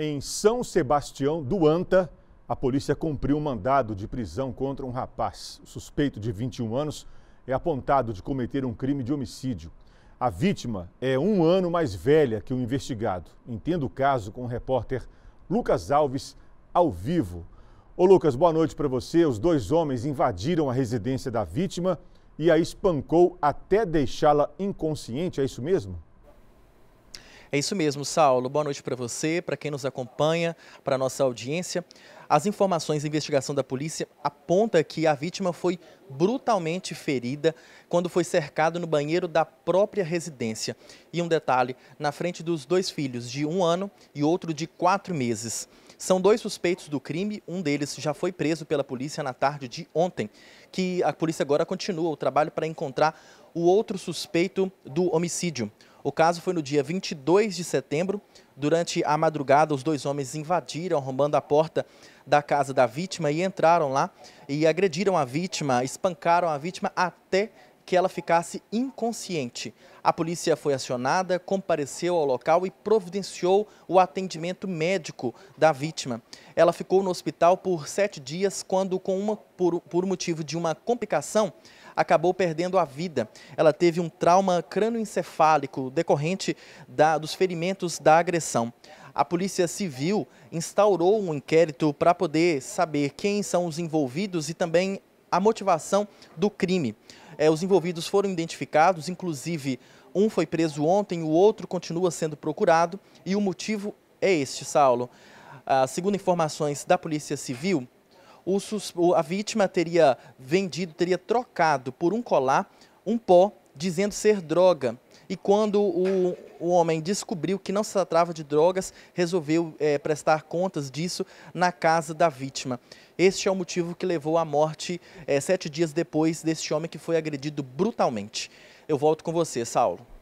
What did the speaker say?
Em São Sebastião do Anta, a polícia cumpriu um mandado de prisão contra um rapaz. O suspeito de 21 anos é apontado de cometer um crime de homicídio. A vítima é um ano mais velha que o investigado. Entendo o caso com o repórter Lucas Alves, ao vivo. Ô Lucas, boa noite para você. Os dois homens invadiram a residência da vítima e a espancou até deixá-la inconsciente, é isso mesmo? É isso mesmo, Saulo. Boa noite para você, para quem nos acompanha, para a nossa audiência. As informações da investigação da polícia aponta que a vítima foi brutalmente ferida quando foi cercado no banheiro da própria residência. E um detalhe, na frente dos dois filhos, de um ano e outro de quatro meses. São dois suspeitos do crime, um deles já foi preso pela polícia na tarde de ontem, que a polícia agora continua o trabalho para encontrar o outro suspeito do homicídio. O caso foi no dia 22 de setembro. Durante a madrugada, os dois homens invadiram, arrombando a porta da casa da vítima e entraram lá e agrediram a vítima, espancaram a vítima até que ela ficasse inconsciente. A polícia foi acionada, compareceu ao local e providenciou o atendimento médico da vítima. Ela ficou no hospital por sete dias quando, com uma, por, por motivo de uma complicação, acabou perdendo a vida. Ela teve um trauma crânioencefálico decorrente da, dos ferimentos da agressão. A Polícia Civil instaurou um inquérito para poder saber quem são os envolvidos e também a motivação do crime. É, os envolvidos foram identificados, inclusive um foi preso ontem, o outro continua sendo procurado e o motivo é este, Saulo. Ah, segundo informações da Polícia Civil, a vítima teria vendido, teria trocado por um colar, um pó dizendo ser droga. E quando o, o homem descobriu que não se tratava de drogas, resolveu é, prestar contas disso na casa da vítima. Este é o motivo que levou à morte é, sete dias depois deste homem que foi agredido brutalmente. Eu volto com você, Saulo.